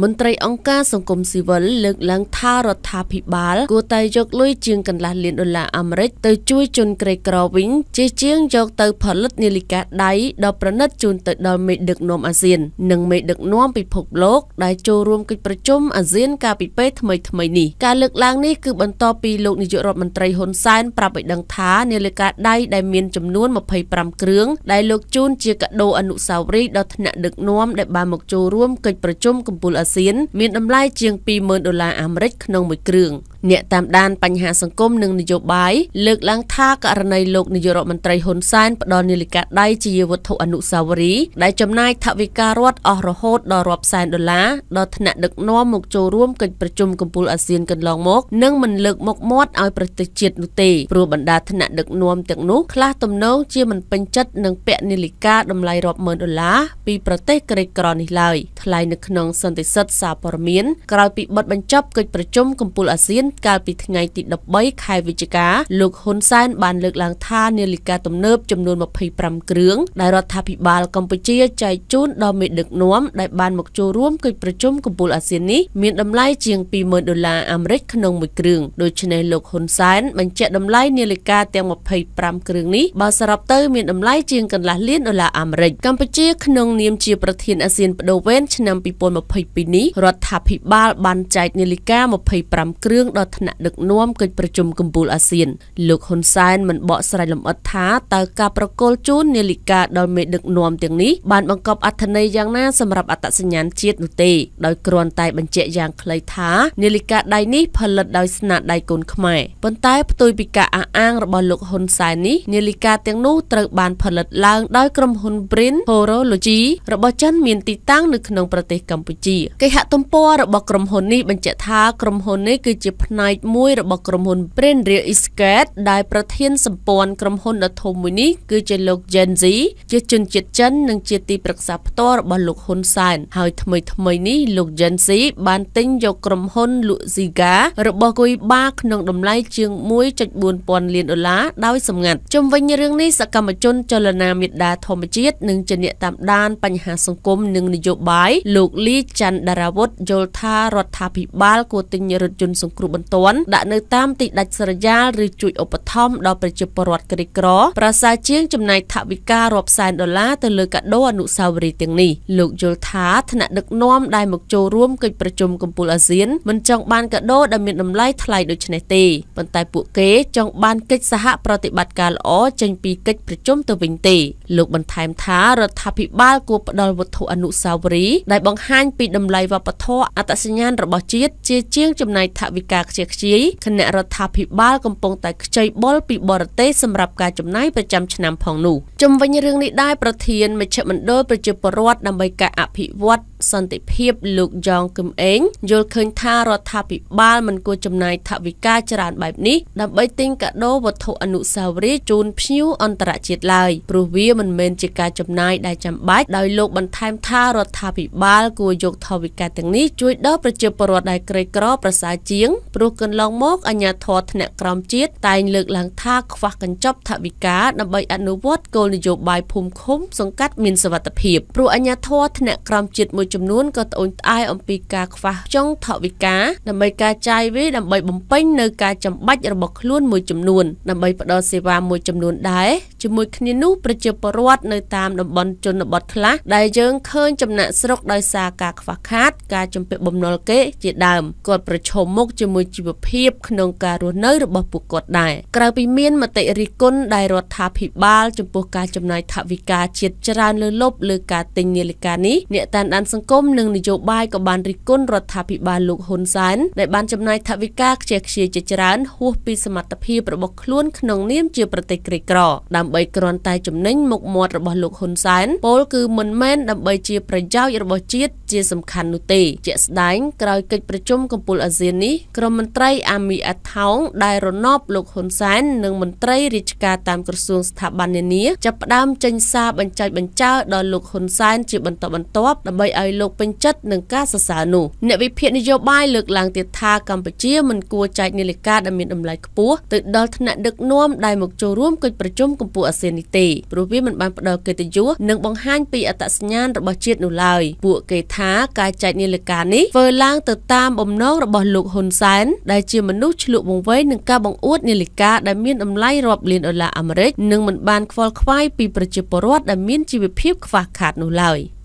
មន្ត្រីអង្គការសង្គមស៊ីវិលលើកឡើងថារដ្ឋាភិបាលគួរតែយកលុយជាងកន្លះលានដុល្លារអាមេរិកទៅជួយជនក្រីក្រវិញជាជាងយកទៅផលិតនាឡិកាដៃដ៏ប្រណិតជូនទៅដល់មេដឹកនាំអាស៊ាន និងមេដឹកនាំពិភពលោកដែលចូលរួមកិច្ចប្រជុំអាស៊ានកាលពីពេលថ្មីថ្មីនេះការលើកឡើងនេះគឺបន្ទាប់ពីលោកនាយករដ្ឋមន្ត្រីហ៊ុនសែនប្រាប់ឲ្យដឹងថានាឡិកាដៃដែលមានចំនួន25គ្រឿងដែលលោកជូនជាកាដូអនុស្សាវរីយ៍ដល់ថ្នាក់ដឹកនាំដែលបានមកចូលរួមកិច្ចប្រជុំកំពូលអាស៊ានមានតម្លៃជាង20,000ដុល្លារអាមេរិកក្នុងមួយគ្រឿង។អ្នកតាមដានបញ្ហាសង្គមនិងនយោបាយលើកឡើងថាករណីលោកនាយករដ្ឋមន្ត្រីហ៊ុនសែនផ្ដល់នាឡិកាដៃជាវត្ថុអនុស្សាវរីយ៍ដែលចំណាយថវិការដ្ឋអស់រហូតដល់រាប់សែនដុល្លារដល់ថ្នាក់ដឹកនាំមកចូលរួមកិច្ចប្រជុំកំពូលអាស៊ានកន្លងមកនិងមិនលើកមុខមាត់ឲ្យប្រទេសជាតិនោះទេព្រោះបណ្ដាថ្នាក់ដឹកនាំទាំងនោះខ្លះទំនងជាមិនពេញចិត្តនឹងពាក់នាឡិកាតម្លៃរាប់ម៉ឺនដុល្លារពីប្រទេសក្រីក្រនេះឡើយថ្លែងនៅក្នុងសន្និសីទសារព័ត៌មានក្រោយពីបិទបញ្ចប់កិច្ចប្រជុំកំពូលអាស៊ានកាលពីថ្ងៃទី13ខែវិច្ឆិកាលោកហ៊ុនសែន បានលើកឡើងថានាឡិកាទំនើបចំនួន25គ្រឿងដែលរដ្ឋាភិបាលកម្ពុជាចែកជូនដល់មេដឹកនាំដែលបានមកចូលរួមកិច្ចប្រជុំកំពូលអាស៊ាននេះមានតម្លៃជាង20,000ដុល្លារអាមេរិកក្នុងមួយគ្រឿងដូច្នេះលោកហ៊ុនសែនបញ្ជាក់តម្លៃនាឡិកាទាំង25គ្រឿងនេះបើសរុបទៅមានតម្លៃជាងកន្លះលានដុល្លារអាមេរិកកម្ពុជាក្នុងនាមជាប្រធានអាស៊ានបដូវវេនឆ្នាំ2022នេះរដ្ឋាភិបាលបានចែកនាឡិកា25គ្រឿងដល់ដល់ថ្នាក់ដឹកនាំកិច្ចប្រជុំកម្ពុជាអាស៊ាន លោកហ៊ុនសែនមិនបកស្រាយលម្អិតថាតើការប្រកល់ជូននាឡិកាដល់មេដឹកនាំទាំងនេះបានបង្កប់អត្ថន័យយ៉ាងណាសម្រាប់អត្តសញ្ញាណជាតិនោះទេដោយគ្រាន់តែ បញ្ជាក់យ៉ាងខ្លីថានាឡិកាដៃនេះផលិតដោយស្នាដៃកូនខ្មែរប៉ុន្តែផ្ទុយពីការអះអាងរបស់លោកហ៊ុនសែននេះនាឡិកាទាំងនោះត្រូវបានផលិតឡើងដោយក្រុមហ៊ុន Print Horology របស់ចិន មានទីតាំងនៅក្នុងប្រទេសកម្ពុជាគេហទំព័ររបស់ក្រុមហ៊ុននេះបញ្ជាក់ថាក្រុមហ៊ុននេះគឺជាផ្ផ្នែកមួយរបស់ក្រុមហ៊ុន Brand Real Estate ដែលប្រធានសម្ព័ន្ធក្រុមហ៊ុនដ៏ធំមួយនេះគឺជាលោក Gen Z ជាជនជាតិចិននិងជាទីប្រឹក្សាផ្ទាល់របស់លោកហ៊ុនសែនហើយថ្មីថ្មីនេះលោក Gen Z បានទិញយកក្រុមហ៊ុនលក់ស៊ីហ្ការបស់គុយបាក្នុងតម្លៃជាង1.4000លានដុល្លារដោយសម្ងាត់ជំវិញរឿងនេះសកម្មជនចលនាមេដាធម្មជាតិនិងជាអ្នកតាមដានបញ្ហាសង្គមនិងនយោបាយលោកលីច័ន្ទដារាវុធយល់ថារដ្ឋាភិបាលគួរទិញរថយន្តសង្គ្រោះបន្មិនទាន់ដាក់នៅតាមទីដាច់ស្រយាលឬជួយឧបត្ថម្ភដល់ប្រជាពលរដ្ឋក្រីក្រប្រសើរជាងចំណាយថវិការាប់សែនដុល្លារទៅលើកាដូអនុស្សាវរីយ៍ទាំងនេះលោកយល់ថាថ្នាក់ដឹកនាំដែលមកចូលរួមកិច្ចប្រជុំកំពូលអាស៊ានមិនចង់បានកាដូដែលមានតម្លៃថ្លៃដូចនេះទេប៉ុន្តែពួកគេចង់បានកិច្ចសហប្រតិបត្តិការល្អចេញពីកិច្ចប្រជុំទៅវិញទេលោកបន្ថែមថារដ្ឋាភិបាលគួរផ្ដល់វត្ថុអនុស្សាវរីយ៍ដែលបង្ហាញពីតម្លៃវប្បធម៌អត្តសញ្ញាណរបស់ជាតិជាជាងចំណាយថវិកាការខ្ជះខ្ជាយគណៈរដ្ឋាភិបាលកំពុងតែខ្ចីបុលពី បរទេសសម្រាប់ការចំណាយប្រចាំឆ្នាំផងនោះជំវិញរឿងនេះដែរប្រធានមជ្ឈមណ្ឌលប្រជាពលរដ្ឋដើម្បីការអភិវឌ្ឍសន្តិភាពលោកយ៉ងគឹមអេង យល់ឃើញថារដ្ឋាភិបាលមិនគួរចំណាយថវិកាច្រើនបែបនេះដើម្បីទិញកាដូវត្ថុអនុស្សាវរីយ៍ជូនភ្ញៀវអន្តរជាតិឡើយព្រោះវាមិនមែនជាការចំណាយដែលចាំបាច់ដោយលោកបន្ថែមថារដ្ឋាភិបាល គួរយកថវិកាទាំងនេះជួយដល់ប្រជាពលរដ្ឋដែលក្រីក្រ ប្រសើរជាងព្រោះកន្លងមកអាញាធរថ្នាក់ក្រោមជាតិតែងលើកឡើងថាខ្វះកញ្ចប់ថវិកាដើម្បីអនុវត្តគោលនយោបាយភូមិឃុំសង្កាត់មានសវត្ថិភាពព្រោះអាញាធរថ្នាក់ក្រោមជាតិមួយចំនួនក៏ត្អូញត្អែអំពីការខ្វះចង់ថវិកាដើម្បីការចាយវាយដើម្បីបំពេញនៅការចំបាច់របស់ខ្លួនមួយចំនួនដើម្បីផ្ដល់សេវាមួយចំនួនដែរជាមួយគ្នានោះប្រជាពលរដ្ឋនៅតាមតំបន់ជនបទខ្លះដែលយើងឃើញចំណាក់ស្រុកដោយសារការខ្វះខាត ការជំពាក់បំណុលគេជាដើមគាត់ប្រឈមមុខជាមួយមួយជីវភាពក្នុងការរស់នៅ របស់ពួកគាត់ដែរក្រៅពីមានមតិរិះគន់ដែលរដ្ឋាភិបាលចំពោះការចំណាយថវិកាជាតិច្រើនលើលប់លើការទិញនាឡិកានេះអ្នកតាមដានសង្គមនិងនយោបាយក៏បានរិះគន់រដ្ឋាភិបាលលោកហ៊ុនសែនដែលបានចំណាយថវិកាខ្ជះខ្ជាយជាច្រើនហួសពីសមត្ថភាពរបស់ខ្លួនក្នុងនាមជាប្រទេសក្រីក្រដើម្បីគ្រាន់តែចំណេញមុខមាត់របស់លោកហ៊ុនសែនពលគឺមិនមែនដើម្បីជាប្រយោជន៍របស់ជាតិជាសំខាន់នោះទេជាក់ស្ដែងក្រោយកិច្ចប្រជុំកំពូលអាស៊ាននេះក្រុមរដ្ឋមន្ត្រីអាមីអាថោងដែលរណបលោកហ៊ុនសែននិងមន្ត្រី រាជការតាមក្រសួងស្ថាប័ននានាចាប់ផ្ដើមចេញសារបញ្ចាច់បញ្ចើដល់លោកហ៊ុនសែនជាបន្តបន្ទាប់ដើម្បីឲ្យលោកពេញចិត្តនឹងការសរសើរនោះអ្នកវិភាគនយោបាយលើកឡើងទៀតថាកម្ពុជាមិនគួរចែកនាឡិកាដែលមានតម្លៃខ្ពស់ទៅដល់ថ្នាក់ដឹកនាំដែលមកចូលរួមកិច្ចប្រជុំកម្ពុជាអាស៊ាននេះទេព្រោះវាមិនបានផ្ដល់កិត្តិយសនិងបង្ហាញពីអត្តសញ្ញាណរបស់ជាតិនោះឡើយពួកគេថាការចែកនាឡិកានេះធ្វើឡើងទៅតាមបំណងរបស់លោកហ៊ុនសែននដែលជាមនុស្សឆ្លក់វង្វេងនឹងការបង្អួតនាឡិកាដែលមានតម្លៃរាប់លានដុល្លារអាមេរិកនិងមិនបានខ្វល់ខ្វាយពីប្រជាពលរដ្ឋដែលមានជីវភាពខ្វះខាតនោះឡើយ។